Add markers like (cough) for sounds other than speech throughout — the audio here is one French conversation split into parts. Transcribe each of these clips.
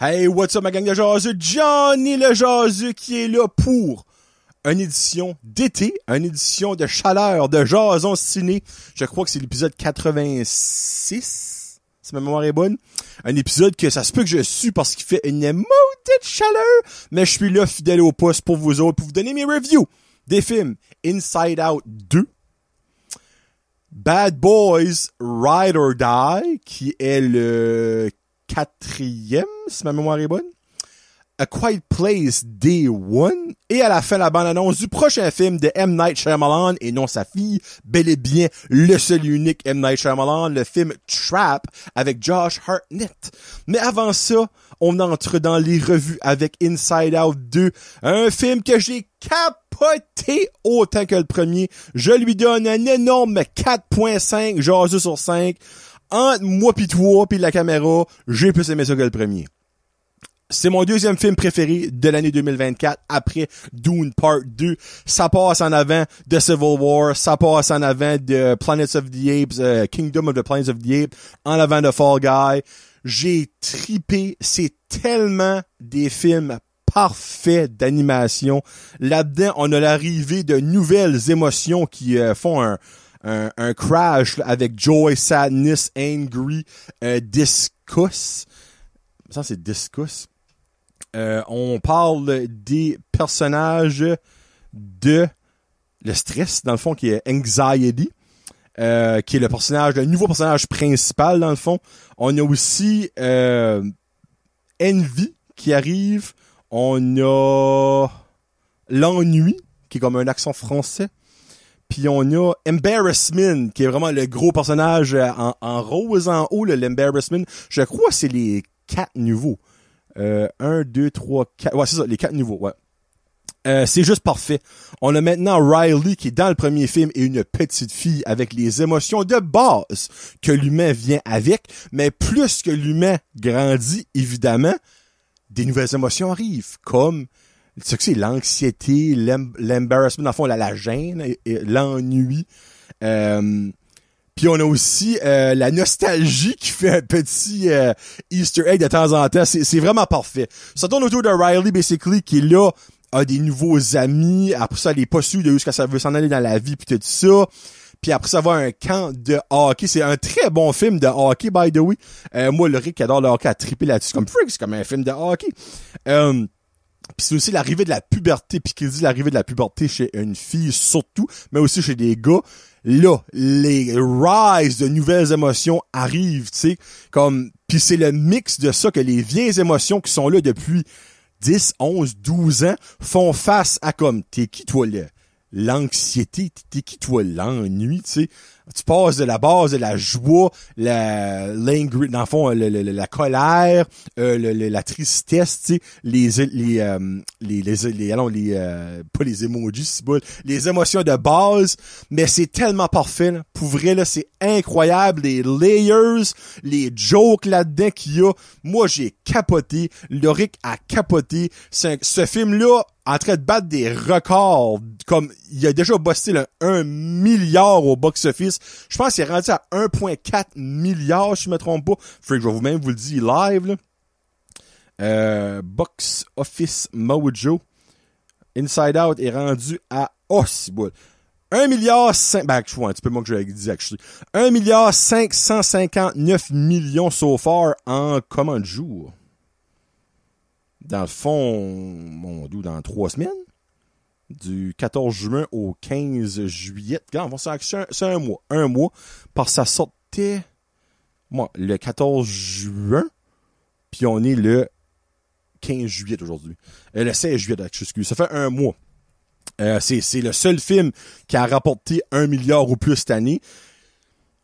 Hey, what's up ma gang de Jazu? Johnny le Jazu qui est là pour une édition d'été, une édition de chaleur, de jason ciné. Je crois que c'est l'épisode 86, si ma mémoire est bonne. Un épisode que ça se peut que je su parce qu'il fait une maudite de chaleur, mais je suis là fidèle au poste pour vous autres, pour vous donner mes reviews des films Inside Out 2, Bad Boys Ride or Die, qui est le quatrième, si ma mémoire est bonne. A Quiet Place Day One. Et à la fin, la bande-annonce du prochain film de M. Night Shyamalan, et non sa fille, bel et bien le seul et unique M. Night Shyamalan, le film Trap avec Josh Hartnett. Mais avant ça, on entre dans les revues avec Inside Out 2, un film que j'ai capoté autant que le premier. Je lui donne un énorme 4.5, genre 2 sur 5 entre moi puis toi puis la caméra, j'ai plus aimé ça que le premier. C'est mon deuxième film préféré de l'année 2024 après Dune Part 2. Ça passe en avant de Civil War, ça passe en avant de Planets of the Apes, euh, Kingdom of the Planets of the Apes, en avant de Fall Guy. J'ai tripé, c'est tellement des films parfaits d'animation. Là-dedans, on a l'arrivée de nouvelles émotions qui euh, font un, un, crash avec Joy, Sadness, Angry, euh, Ça, c'est Discus. Euh, on parle des personnages de le stress, dans le fond, qui est Anxiety. Euh, qui est le personnage, le nouveau personnage principal dans le fond. On a aussi euh, Envy qui arrive. On a l'ennui qui est comme un accent français. Puis on a Embarrassment, qui est vraiment le gros personnage euh, en, rose en haut, l'Embarrassment. Je crois que c'est les quatre niveaux. Euh, un, deux, trois, quatre. Ouais, c'est ça, les quatre niveaux, ouais. Euh, c'est juste parfait. On a maintenant Riley qui, est dans le premier film, et une petite fille avec les émotions de base que l'humain vient avec, mais plus que l'humain grandit, évidemment, des nouvelles émotions arrivent, comme c'est que c'est l'anxiété, l'embarrassment, dans le fond, la, la gêne, l'ennui. Euh, puis on a aussi euh, la nostalgie qui fait un petit euh, Easter egg de temps en temps. C'est vraiment parfait. Ça tourne autour de Riley, basically, qui est là, a des nouveaux amis. Après ça, elle est pas sûre de où ça veut s'en aller dans la vie, puis tout ça. Puis après ça, va un camp de hockey. C'est un très bon film de hockey, by the way. Euh, moi, le Rick adore le hockey, a trippé là-dessus. comme c'est comme un film de hockey. Euh, puis c'est aussi l'arrivée de la puberté, puis qu'il dit l'arrivée de la puberté chez une fille surtout, mais aussi chez des gars. Là, les rise de nouvelles émotions arrivent, tu sais, comme puis c'est le mix de ça que les vieilles émotions qui sont là depuis 10, 11, 12 ans font face à comme t'es qui toi là l'anxiété, t'es qui toi l'ennui, tu sais, tu passes de la base de la joie, la, dans le fond, la colère, euh, la tristesse, tu euh, les, les, les, allons, les, euh, pas les emojis, les émotions de base, mais c'est tellement parfait, Pour vrai, là, c'est incroyable, les layers, les jokes là-dedans qu'il y a. Moi, j'ai capoté. Loric a capoté. ce film-là, en train de battre des records. Comme il a déjà bossé un milliard au box-office. Je pense qu'il est rendu à 1.4 milliard, si je me trompe pas. que je vais vous-même vous le dire live, euh, Box Office Mojo. Inside Out est rendu à oh, 1 milliard 5 je ben, vois un petit peu moins que je 1 milliard 559 millions so far en comment de jour. Dans le fond, mon dieu, dans trois semaines du 14 juin au 15 juillet. C'est un, mois. Un mois. Parce que ça sortait le 14 juin, puis on est le 15 juillet aujourd'hui. Euh, le 16 juillet, excuse. Ça fait un mois. Euh, c'est le seul film qui a rapporté un milliard ou plus cette année.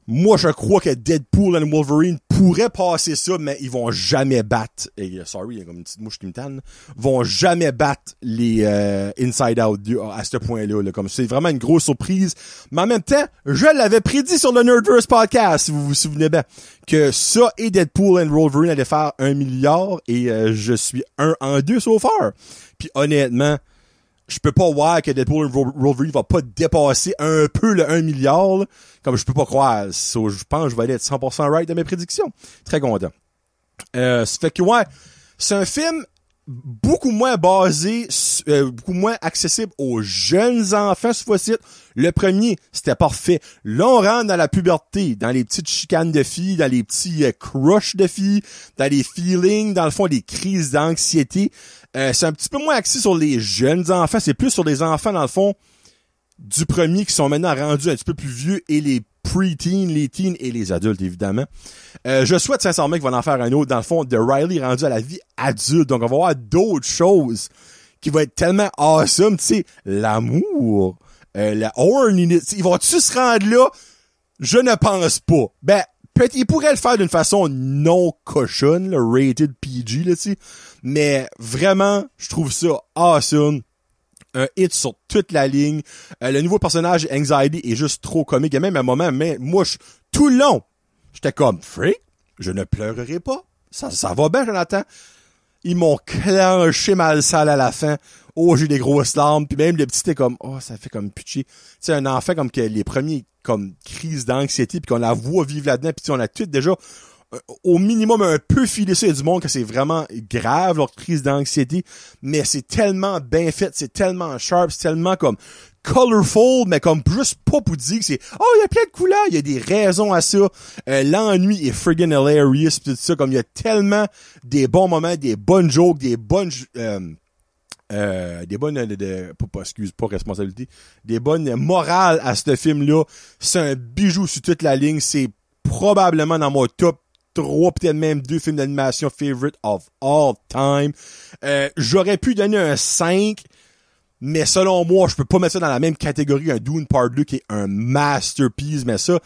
Moi, je crois que Deadpool and Wolverine pourraient passer ça, mais ils vont jamais battre. Et, euh, sorry, il y a comme une petite mouche qui me tanne. Vont jamais battre les euh, Inside Out à ce point-là. comme c'est vraiment une grosse surprise. Mais en même temps, je l'avais prédit sur le Nerdverse podcast, si vous vous souvenez bien, que ça et Deadpool and Wolverine allaient faire un milliard et euh, je suis un en deux so far. Puis honnêtement, je peux pas voir que Deadpool and Wolverine va pas dépasser un peu le 1 milliard, comme je peux pas croire. je pense que je vais aller être 100% right de mes prédictions. Très content. Euh, ça fait que, ouais, c'est un film beaucoup moins basé, euh, beaucoup moins accessible aux jeunes enfants, ce fois-ci. Le premier, c'était parfait. Là, on rentre dans la puberté, dans les petites chicanes de filles, dans les petits euh, crushs de filles, dans les feelings, dans le fond, des crises d'anxiété. Euh, c'est un petit peu moins axé sur les jeunes enfants, c'est plus sur les enfants, dans le fond, du premier qui sont maintenant rendus un petit peu plus vieux et les pre-teens, les teens et les adultes, évidemment. Euh, je souhaite sincèrement qu'ils vont en faire un autre, dans le fond, de Riley rendu à la vie adulte. Donc, on va voir d'autres choses qui vont être tellement awesome, tu sais, l'amour, euh, la horniness. Ils vont-tu se rendre là? Je ne pense pas. Ben, peut-être, ils pourraient le faire d'une façon non cochonne, le rated PG, là, tu sais. Mais vraiment, je trouve ça awesome un hit sur toute la ligne. Euh, le nouveau personnage Anxiety est juste trop comique. Et même à un moment, mais moi, je, tout le long, j'étais comme Free, je ne pleurerai pas. Ça, ça va bien, Jonathan. Ils m'ont clenché mal sale à la fin. Oh, j'ai des grosses larmes. Puis même le petit était comme Oh, ça fait comme pitié. Tu un enfant comme que les premiers comme crise d'anxiété, puis qu'on la voit vivre là-dedans, puis on la tout déjà au minimum un peu filer ça du monde que c'est vraiment grave leur crise d'anxiété, mais c'est tellement bien fait, c'est tellement sharp, c'est tellement comme colorful, mais comme Bruce Pop c'est « Oh, il y a plein de couleurs! » Il y a des raisons à ça. Euh, l'ennui est friggin' hilarious, pis tout ça. Comme il y a tellement des bons moments, des bonnes jokes, des bonnes... Euh, euh, des bonnes de, pas, excuse pas responsabilité des bonnes morales à ce film là c'est un bijou sur toute la ligne c'est probablement dans mon top trois, peut-être même deux films d'animation favorite of all time. Euh, j'aurais pu donner un 5, mais selon moi, je peux pas mettre ça dans la même catégorie un Dune Part 2 qui est un masterpiece, mais ça,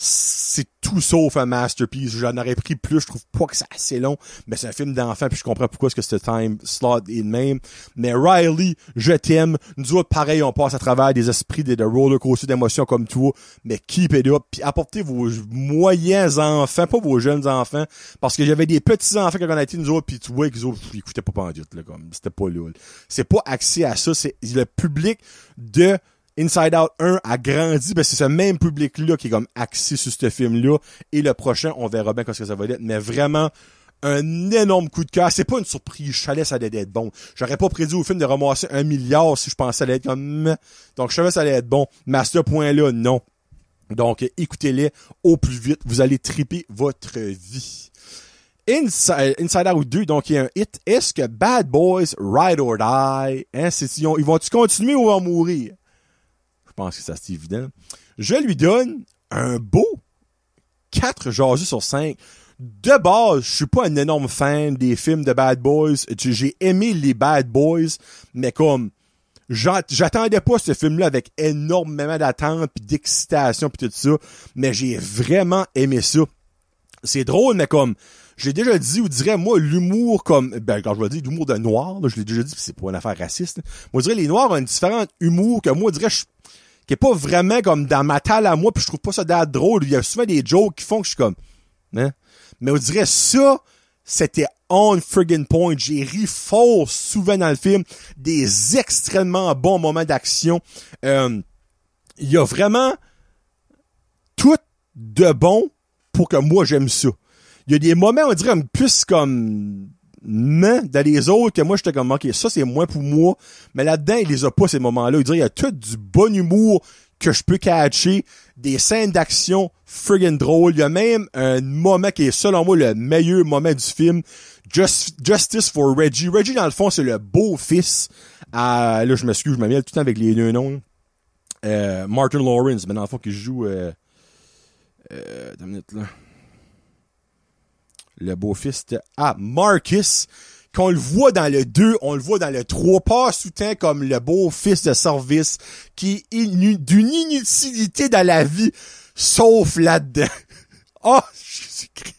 c'est tout sauf un masterpiece. J'en aurais pris plus, je trouve pas que c'est assez long, mais c'est un film d'enfant, puis je comprends pourquoi est-ce que ce time slot est le même. Mais Riley, je t'aime. Nous autres, pareil, on passe à travers des esprits, des, roller coaster d'émotions comme toi, mais keep it up, puis apportez vos moyens enfants, pas vos jeunes enfants, parce que j'avais des petits enfants quand on a été nous autres, puis tu vois ils écoutaient pas pendu, là, comme, c'était pas lourd. C'est pas accès à ça, c'est le public de Inside Out 1 a grandi, que ben, c'est ce même public-là qui est comme axé sur ce film-là. Et le prochain, on verra bien ce que ça va être. Mais vraiment, un énorme coup de cœur. C'est pas une surprise. Je savais ça allait être bon. J'aurais pas prédit au film de ramasser un milliard si je pensais ça allait être comme... Donc, je savais ça allait être bon. Mais à ce point-là, non. Donc, écoutez-les au plus vite. Vous allez triper votre vie. Euh, Inside, Out 2, donc, il y a un hit. Est-ce que Bad Boys, Ride or Die, hein, ils, ils vont continuer ou vont mourir? je pense que ça, c'est évident. Je lui donne un beau 4 jasus sur 5. De base, je suis pas un énorme fan des films de Bad Boys. J'ai aimé les Bad Boys, mais comme j'attendais pas ce film-là avec énormément d'attente, puis d'excitation, puis tout ça, mais j'ai vraiment aimé ça. C'est drôle, mais comme j'ai déjà dit ou dirais moi l'humour comme ben quand je vais dire l'humour de noir je l'ai déjà dit c'est pas une affaire raciste moi je dirais les noirs ont un différent humour que moi je dirais je qui est pas vraiment comme dans ma tête à moi, puis je trouve pas ça d'être drôle. Il y a souvent des jokes qui font que je suis comme, hein? Mais on dirait ça, c'était on friggin' point. J'ai ri fort souvent dans le film. Des extrêmement bons moments d'action. Euh, il y a vraiment tout de bon pour que moi j'aime ça. Il y a des moments, on dirait, plus comme mais dans les autres que moi j'étais comme ok ça c'est moins pour moi mais là-dedans il les a pas ces moments-là il dirait il y a tout du bon humour que je peux catcher des scènes d'action friggin drôles il y a même un moment qui est selon moi le meilleur moment du film Justice for Reggie Reggie dans le fond c'est le beau-fils ah, là je m'excuse je m'amène tout le temps avec les deux noms euh, Martin Lawrence mais dans le fond qui joue euh, euh, minute, là le beau-fils de à Marcus qu'on le voit dans le 2, on le voit dans le 3, pas soutien comme le beau fils de service qui est d'une inutilité dans la vie, sauf là-dedans. (laughs) oh, Jésus-Christ.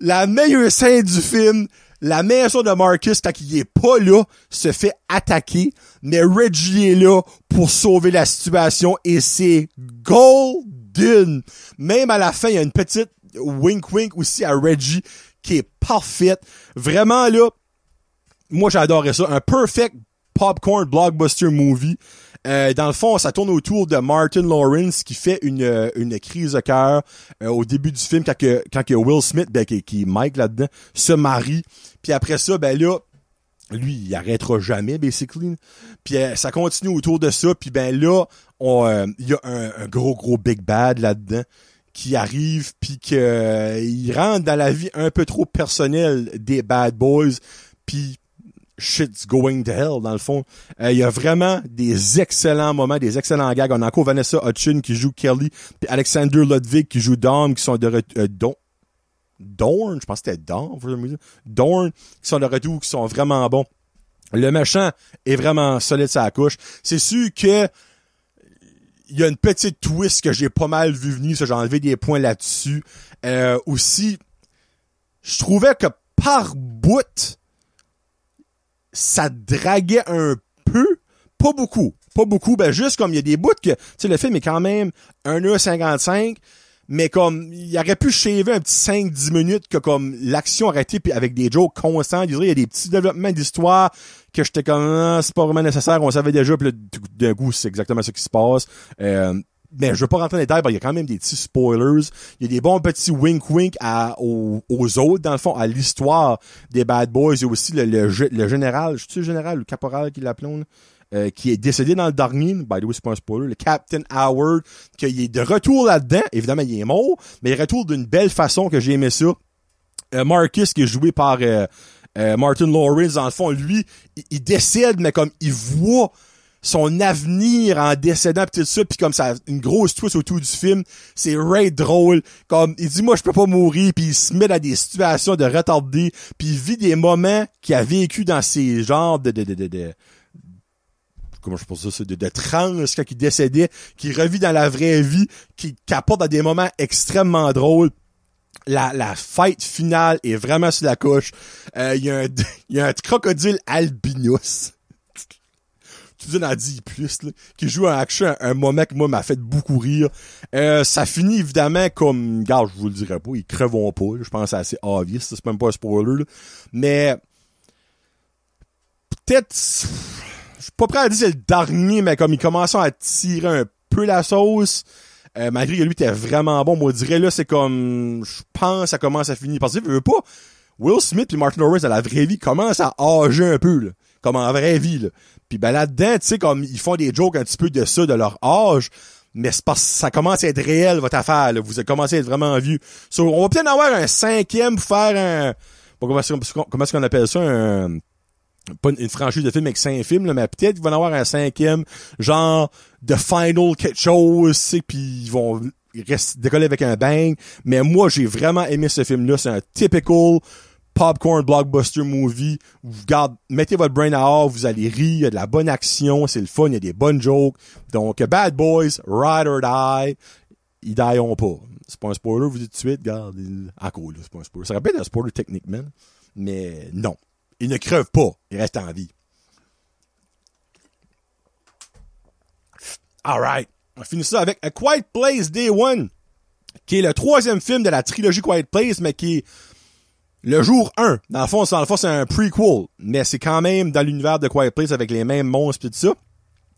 La meilleure scène du film, la maison de Marcus, quand il est pas là, se fait attaquer, mais Reggie est là pour sauver la situation et c'est golden. Même à la fin, il y a une petite wink wink aussi à Reggie, qui est parfaite. Vraiment, là, moi, j'adorais ça. Un perfect popcorn blockbuster movie. Euh, dans le fond, ça tourne autour de Martin Lawrence qui fait une, euh, une crise de cœur euh, au début du film quand que, quand que Will Smith, ben, qui, est Mike là-dedans, se marie. Puis après ça, ben là, lui, il arrêtera jamais, basically. Puis ça continue autour de ça. Puis ben là, il y a un, un, gros, gros big bad là-dedans qui arrivent puis qu'ils euh, il dans la vie un peu trop personnelle des bad boys puis shit's going to hell dans le fond. Euh, il y a vraiment des excellents moments, des excellents gags. On a encore Vanessa Hutchin qui joue Kelly, puis Alexander Ludwig qui joue Dom, qui sont de euh, Don. Dorn, je pense que c'était Dorn, Dorn, qui sont de retour, qui sont vraiment bons. Le méchant est vraiment solide sa couche. C'est sûr que il y a une petite twist que j'ai pas mal vu venir, ça j'ai enlevé des points là-dessus. Euh, aussi, je trouvais que par bout, ça draguait un peu, pas beaucoup, pas beaucoup, ben juste comme il y a des bouts que, tu sais, le film est quand même 1h55, mais comme il aurait pu shaver un petit 5 10 minutes que comme l'action arrêtée puis avec des jokes constants il y a des petits développements d'histoire que j'étais comme ah, c'est pas vraiment nécessaire on savait déjà puis d'un coup c'est exactement ce qui se passe euh, mais je veux pas rentrer dans les détails, il y a quand même des petits spoilers. Il y a des bons petits wink-wink aux, autres, dans le fond, à l'histoire des Bad Boys. Il y a aussi le, le, général, je suis le général le caporal qui l'appelons, euh, qui est décédé dans le dernier. By the way, c'est pas un spoiler. Le Captain Howard, qui est de retour là-dedans. Évidemment, il est mort, mais il retourne d'une belle façon que j'ai aimé ça. Euh, Marcus, qui est joué par euh, Martin Lawrence, dans le fond, lui, il, décède, mais comme il voit son avenir en décédant pis tout ça puis comme ça une grosse twist autour du film c'est Ray drôle comme il dit moi je peux pas mourir puis il se met dans des situations de retardé puis il vit des moments qu'il a vécu dans ces genres de, de comment je pense ça, de, de trans quand il décédait, qui revit dans la vraie vie, qui, apporte à des moments extrêmement drôles. La, la fête finale est vraiment sur la couche. Euh, il y, a un, (laughs) y a un crocodile albinos (laughs) tu en as dit plus, qui joue un action, un moment que moi m'a fait beaucoup rire. Euh, ça finit évidemment comme, gars, je vous le dirai pas, ils crevont pas, je pense que c'est assez obvious, c'est même pas un spoiler, mais peut-être je suis pas prêt à dire c'est le dernier, mais comme ils commençaient à tirer un peu la sauce, euh, malgré que lui était vraiment bon, moi, je dirais, là, c'est comme, je pense, ça commence à finir. Parce que, veux pas, Will Smith et Martin Norris, à la vraie vie, commencent à âger un peu, là, Comme en vraie vie, là. Puis ben là-dedans, tu sais, comme, ils font des jokes un petit peu de ça, de leur âge mais ça commence à être réel votre affaire là. vous commencez à être vraiment vieux on va peut-être avoir un cinquième pour faire un comment est-ce qu'on appelle ça un pas une, franchise de films avec cinq films, là, mais peut-être qu'ils vont en avoir un cinquième, genre The Final quelque chose, puis ils vont décoller avec un bang. Mais moi, j'ai vraiment aimé ce film-là. C'est un typical popcorn blockbuster movie. Vous gardez, mettez votre brain à vous allez rire, il y a de la bonne action, c'est le fun, il y a des bonnes jokes. Donc, Bad Boys, Ride or Die, ils ont pas. C'est pas un spoiler, vous dites tout de suite, gardez à c'est pas un spoiler. Ça rappelle un spoiler techniquement, mais non. Il ne creve pas. Il reste en vie. Alright. On finit ça avec A Quiet Place Day One, qui est le troisième film de la trilogie Quiet Place, mais qui est le jour 1. Dans le fond, c'est un prequel, mais c'est quand même dans l'univers de Quiet Place avec les mêmes monstres et tout ça.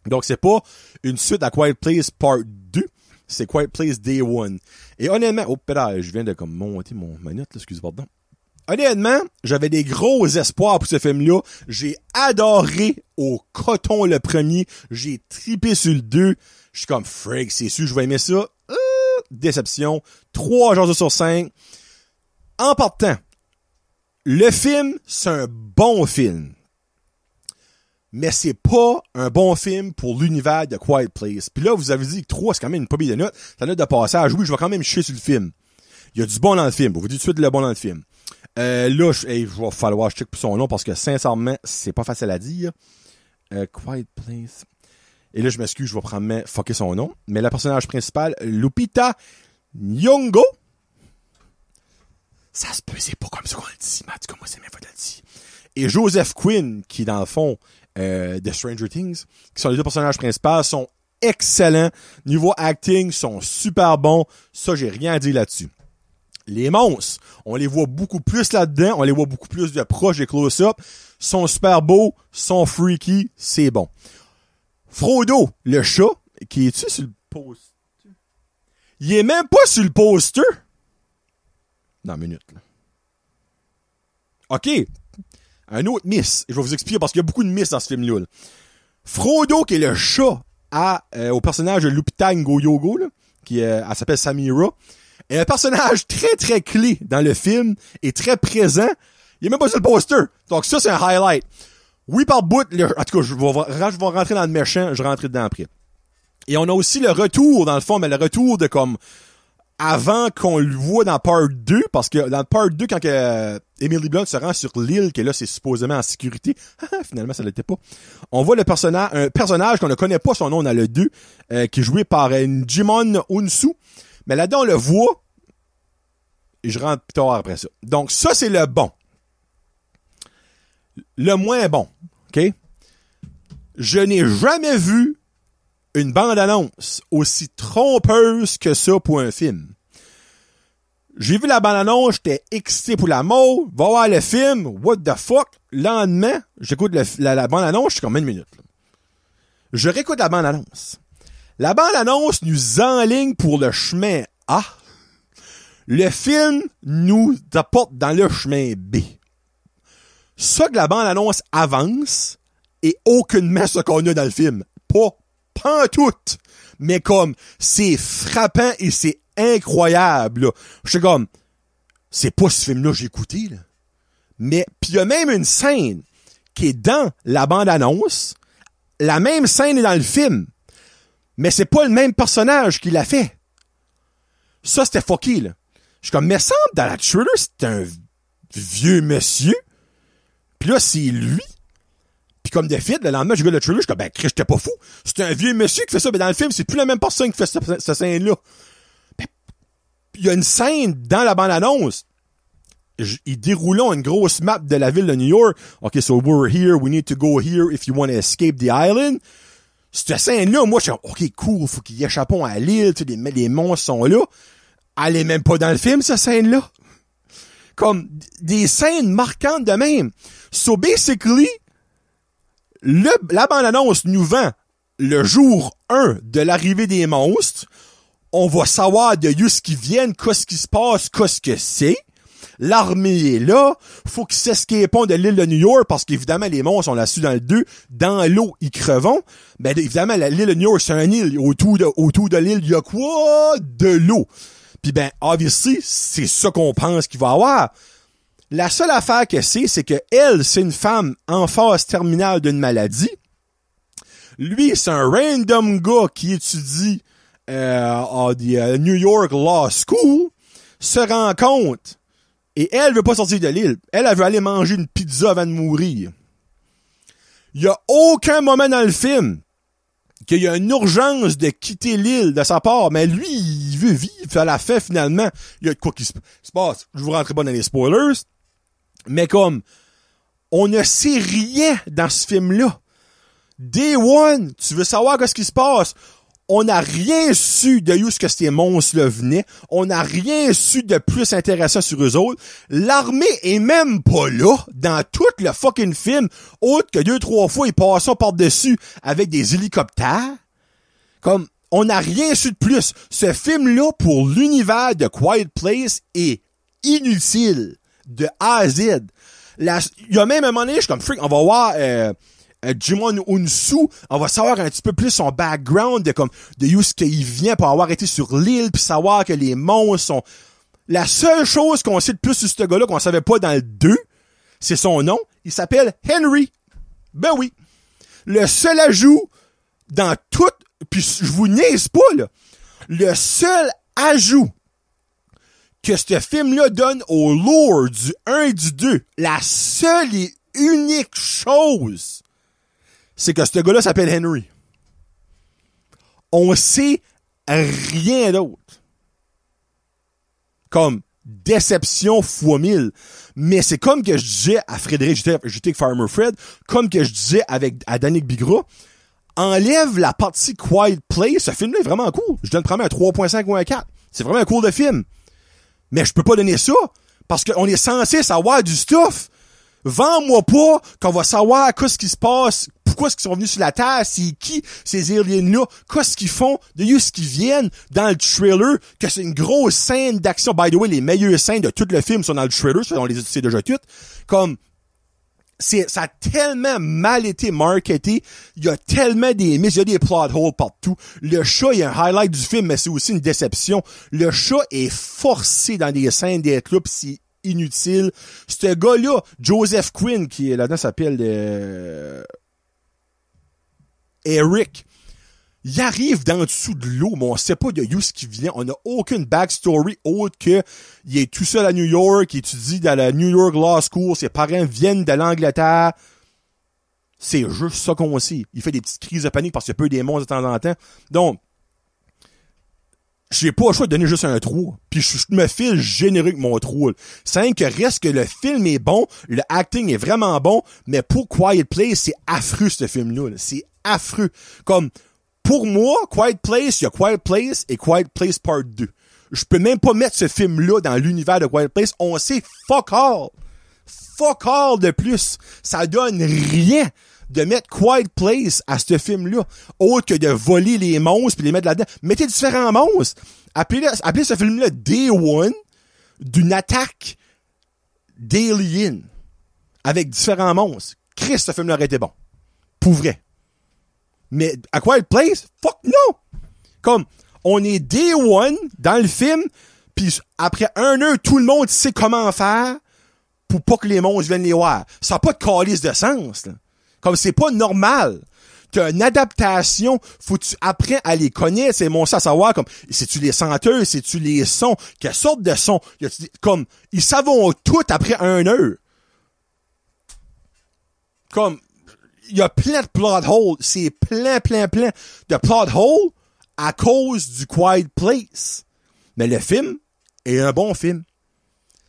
Donc, c'est pas une suite à Quiet Place Part 2, c'est Quiet Place Day 1. Et honnêtement, oh, pédale, je viens de comme monter mon, manette moi pardon honnêtement, j'avais des gros espoirs pour ce film-là. J'ai adoré au coton le premier. J'ai tripé sur le 2. Je suis comme, Frank, c'est sûr, je vais aimer ça. Euh, déception. 3 jours sur 5. En partant, le film, c'est un bon film. Mais c'est pas un bon film pour l'univers de Quiet Place. Puis là, vous avez dit que 3, c'est quand même une pas de note. La note de passage. Oui, je vais quand même chier sur le film. Il y a du bon dans le film. Vous vous dites tout de suite le bon dans le film. Euh, là, je, va falloir je son nom parce que sincèrement, c'est pas facile à dire. Euh, Quiet Place. Et là, je m'excuse, je vais prendre fucker son nom. Mais la personnage principal Lupita Nyong'o. Ça se peut, c'est pas comme ça qu'on le dit, mais en tout moi, c'est mes fois de le dire. Et Joseph Quinn, qui dans le fond euh, de Stranger Things, qui sont les deux personnages principaux, sont excellents. Niveau acting, sont super bons. Ça, j'ai rien à dire là-dessus les monstres. On les voit beaucoup plus là-dedans, on les voit beaucoup plus de proche et close-up. Sont super beaux, sont freaky, c'est bon. Frodo, le chat, qui est-tu sur le poster? Il est même pas sur le poster! Dans une minute, là. OK. Un autre miss. Je vais vous expliquer parce qu'il y a beaucoup de miss dans ce film-là. Frodo, qui est le chat à, euh, au personnage de Lupitango Yogo qui euh, s'appelle Samira. Et un personnage très très clé dans le film et très présent. Il est même pas sur le poster. Donc ça, c'est un highlight. Oui, par bout, en tout cas, je vais, rentrer dans le méchant, je vais rentrer dedans après. Et on a aussi le retour, dans le fond, mais le retour de comme avant qu'on le voit dans Part 2, parce que dans Part 2, quand euh, Emily Blunt se rend sur l'île, que là, c'est supposément en sécurité, (laughs) ah, finalement, ça ne l'était pas, on voit le personnage, un personnage qu'on ne connaît pas son nom dans le 2, euh, qui est joué par Njimon euh, Jimon Unsu, mais là-dedans, on le voit. Et je rentre plus tard après ça. Donc, ça, c'est le bon. Le moins bon. OK? Je n'ai jamais vu une bande-annonce aussi trompeuse que ça pour un film. J'ai vu la bande-annonce, j'étais excité pour la mort, va voir le film, what the fuck. Lendemain, j'écoute la, bande-annonce, je suis comme une minute. Je réécoute la bande-annonce. La bande-annonce nous enligne pour le chemin A. Le film nous apporte dans le chemin B. Ça que la bande-annonce avance et aucunement ce qu'on a dans le film. Pas, pas tout. Mais comme, c'est frappant et c'est incroyable. Je suis comme, c'est pas ce film-là que j'ai écouté. Mais, puis il y a même une scène qui est dans la bande-annonce. La même scène est dans le film mais c'est pas le même personnage qui l'a fait. Ça, c'était fucky, là. Je suis comme, mais semble, dans la trailer, c'est un vieux monsieur. Puis là, c'est lui. Puis comme des le lendemain, je vois le trailer, je suis comme, ben, Chris, j'étais pas fou. C'est un vieux monsieur qui fait ça, mais dans le film, c'est plus la même personne qui fait cette, scène-là. Ben, il y a une scène dans la bande-annonce. Ils déroulent une grosse map de la ville de New York. OK, so we're here, we need to go here if you want to escape the island. Cette scène-là, moi, je suis OK, cool, faut qu'il y ait chapon à l'île, tu les, les monstres sont là. Elle est même pas dans le film, cette scène-là. Comme, des scènes marquantes de même. So, basically, le, la bande-annonce nous vend le jour 1 de l'arrivée des monstres. On va savoir de you ce qui viennent, qu'est-ce qui se passe, qu'est-ce que c'est l'armée est là, faut qu'ils s'escapent de l'île de New York parce qu'évidemment les monstres sont là-dessus dans le 2, dans l'eau ils crevont. Ben évidemment l'île de New York c'est un île autour de autour de l'île il y a quoi de l'eau. Puis ben obviously c'est ça qu'on pense qu'il va avoir. La seule affaire que c'est c'est que elle c'est une femme en phase terminale d'une maladie. Lui c'est un random gars qui étudie euh, à euh, New York Law School se rend compte et elle veut pas sortir de l'île. Elle, elle veut aller manger une pizza avant de mourir. Il y a aucun moment dans le film qu'il y a une urgence de quitter l'île de sa part, mais lui, il veut vivre, à l'a fait finalement. Il y a quoi qui se passe. Je vous rentre pas dans les spoilers, mais comme, on ne sait rien dans ce film-là. Day one, tu veux savoir qu'est-ce qui se passe. On n'a rien su de où ce que ces monstres-là venaient. On n'a rien su de plus intéressant sur eux autres. L'armée est même pas là dans tout le fucking film, autre que deux, trois fois, ils passent par-dessus avec des hélicoptères. Comme, on n'a rien su de plus. Ce film-là, pour l'univers de Quiet Place, est inutile. De A à Z. Il y a même un moment comme, freak, on va voir... Euh, Jimon euh, Unsu, on va savoir un petit peu plus son background de comme de où ce qu'il vient pour avoir été sur l'île puis savoir que les monstres sont la seule chose qu'on sait de plus sur ce gars-là qu'on savait pas dans le 2, c'est son nom, il s'appelle Henry. Ben oui. Le seul ajout dans tout... puis je vous niaise pas là, le seul ajout que ce film-là donne au lore du 1 et du 2, la seule et unique chose c'est que ce gars-là s'appelle Henry. On sait rien d'autre. Comme déception fois mille. Mais c'est comme que je disais à Frédéric que Farmer Fred, comme que je disais avec, à Danick Bigra, enlève la partie Quiet Play, ce film-là est vraiment cool. Je donne vraiment un 3.5 ou un 4. C'est vraiment un cool de film. Mais je peux pas donner ça, parce qu'on est censé savoir du stuff. Vends-moi pas qu'on va savoir qu'est-ce qui se passe, pourquoi est-ce qu'ils sont venus sur la Terre, c'est qui ces aliens-là, qu'est-ce qu'ils font, de où ce qu'ils viennent dans le trailer, que c'est une grosse scène d'action. By the way, les meilleures scènes de tout le film sont dans le trailer, ça, on les de déjà toutes. Comme, c'est ça a tellement mal été marketé, il y a tellement des mises, il y a des plot holes partout. Le chat il un highlight du film, mais c'est aussi une déception. Le chat est forcé dans des scènes des clubs. c'est inutile. Ce gars-là, Joseph Quinn, qui est là-dedans s'appelle euh, Eric. Il arrive dans le dessous de l'eau, mais on sait pas de où ce qui vient. On n'a aucune backstory autre que il est tout seul à New York, il étudie dans la New York Law School, ses parents viennent de l'Angleterre. C'est juste ça qu'on sait. Il fait des petites crises de panique parce qu'il y a peu des mondes de temps en temps. Donc, j'ai pas le choix de donner juste un trou, Puis je, me file générique mon trou C'est que reste que le film est bon, le acting est vraiment bon, mais pour Quiet Place, c'est affreux ce film-là. c'est affreux. Comme pour moi, Quiet Place, il y a Quiet Place et Quiet Place Part 2. Je peux même pas mettre ce film-là dans l'univers de Quiet Place. On sait fuck all. Fuck all de plus. Ça donne rien de mettre Quiet Place à ce film-là, autre que de voler les monstres puis les mettre là-dedans. Mettez différents monstres. Appelez, appelez ce film-là Day One d'une attaque d'Alien avec différents monstres. Christ, ce film-là aurait été bon. Pour vrai. Mais à Quiet Place, fuck non! Comme, on est Day One dans le film, puis après un heure, tout le monde sait comment faire pour pas que les monstres viennent les voir. Ça n'a pas de calice de sens, là. Comme c'est pas normal qu'une adaptation, faut que tu apprennes à les connaître, c'est mon sens à savoir, comme, si tu les senteurs, si tu les sons, quelle sorte de son, comme, ils savent tout après un heure. Comme, il y a plein de plot holes, c'est plein, plein, plein de plot holes à cause du Quiet Place. Mais le film est un bon film.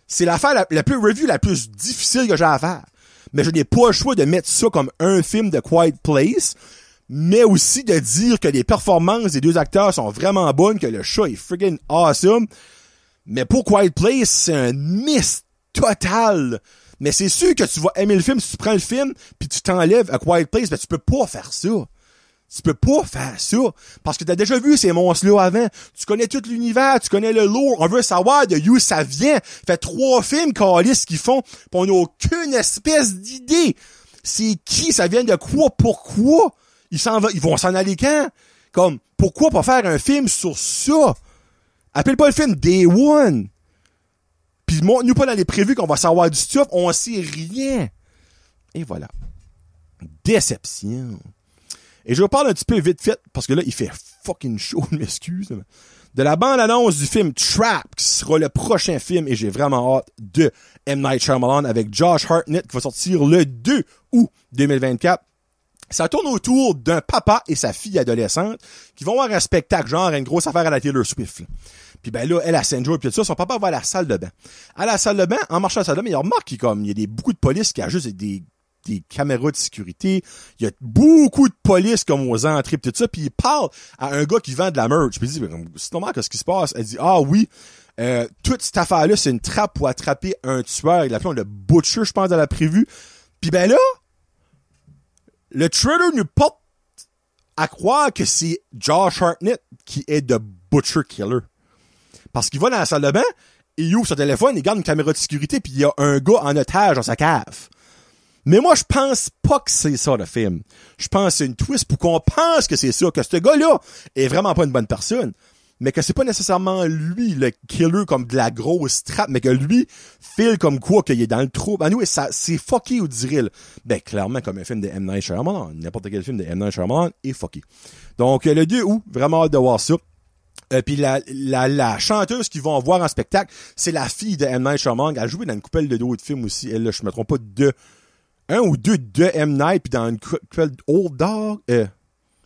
C'est l'affaire la, la plus revue, la plus difficile que j'ai à faire mais je n'ai pas le choix de mettre ça comme un film de Quiet Place, mais aussi de dire que les performances des deux acteurs sont vraiment bonnes, que le show est friggin' awesome. Mais pour Quiet Place, c'est un miss total. Mais c'est sûr que tu vas aimer le film si tu prends le film puis tu t'enlèves à Quiet Place, mais tu peux pas faire ça. Tu peux pas faire ça. Parce que t'as déjà vu ces monstres-là avant. Tu connais tout l'univers, tu connais le lourd. On veut savoir de où ça vient. Fait trois films, ce qu'ils font, pis on n'a aucune espèce d'idée. C'est qui, ça vient de quoi, pourquoi? Ils s'en va, ils vont s'en aller quand? Comme, pourquoi pas faire un film sur ça? Appelle pas le film Day One. Puis montre-nous pas dans les prévus qu'on va savoir du stuff. On sait rien. Et voilà. Déception. Et je vous parle un petit peu vite fait, parce que là, il fait fucking chaud, (laughs) je m'excuse. De la bande-annonce du film Trap, qui sera le prochain film, et j'ai vraiment hâte, de M. Night Shyamalan avec Josh Hartnett, qui va sortir le 2 août 2024. Ça tourne autour d'un papa et sa fille adolescente qui vont voir un spectacle, genre une grosse affaire à la Taylor Swift. Puis ben là, elle a Saint et puis tout ça, son papa va à la salle de bain. À la salle de bain, en marchant à la salle de bain, il remarque qu'il comme il y a des beaucoup de police qui a juste des des caméras de sécurité. Il y a beaucoup de police comme aux entrées, pis tout ça. Puis il parle à un gars qui vend de la merch. Je il dit, c'est normal, qu'est-ce qui se passe? Elle dit, ah oui, euh, toute cette affaire-là, c'est une trappe pour attraper un tueur. Il l'appelait le Butcher, je pense, dans la prévue. Puis ben là, le trailer nous porte à croire que c'est Josh Hartnett qui est de Butcher Killer. Parce qu'il va dans la salle de bain, il ouvre son téléphone, il garde une caméra de sécurité, puis il y a un gars en otage dans sa cave. Mais moi, je pense pas que c'est ça, le film. Je pense que c'est une twist pour qu'on pense que c'est ça, que ce gars-là est vraiment pas une bonne personne. Mais que c'est pas nécessairement lui, le killer, comme de la grosse trappe, mais que lui, file comme quoi qu'il est dans le trou. Ben, nous, c'est fucky ou drill. Ben, clairement, comme un film de M. Night Shyamalan. N'importe quel film de M. Night Shyamalan est fucky. Donc, euh, le Dieu où, vraiment hâte de voir ça. Euh, puis la, la, la, chanteuse qu'ils vont voir en spectacle, c'est la fille de M. Night Shyamalan. Elle jouait dans une coupelle de d'autres films aussi. Elle, là, je me trompe pas, de un ou deux de M. Night, puis dans une Old Dog, euh,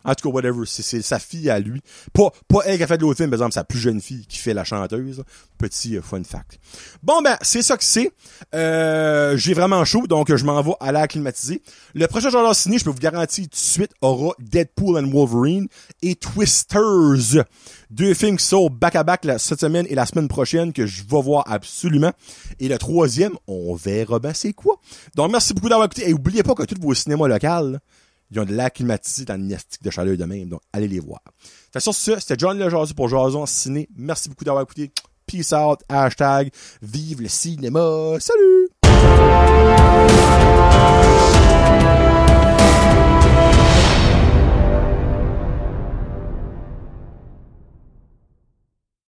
en tout cas, whatever, c'est sa fille à lui. Pas, pas elle qui a fait l'autre film, par exemple, sa plus jeune fille qui fait la chanteuse. Petit euh, fun fact. Bon, ben, c'est ça que c'est. Euh, j'ai vraiment chaud, donc euh, je m'en vais à l'air climatisé. Le prochain genre ciné, je peux vous garantir tout de suite, aura Deadpool and Wolverine et Twisters. Deux films qui sont back-à-back -back cette semaine et la semaine prochaine que je vais voir absolument. Et le troisième, on verra ben c'est quoi. Donc, merci beaucoup d'avoir écouté. Et n'oubliez pas que tous vos cinémas locaux, ils ont de la climatisé dans une de chaleur de même. Donc, allez les voir. C'est sur ce, c'était John Lejazu pour Jason Ciné. Merci beaucoup d'avoir écouté. Peace out. Hashtag vive le cinéma. Salut!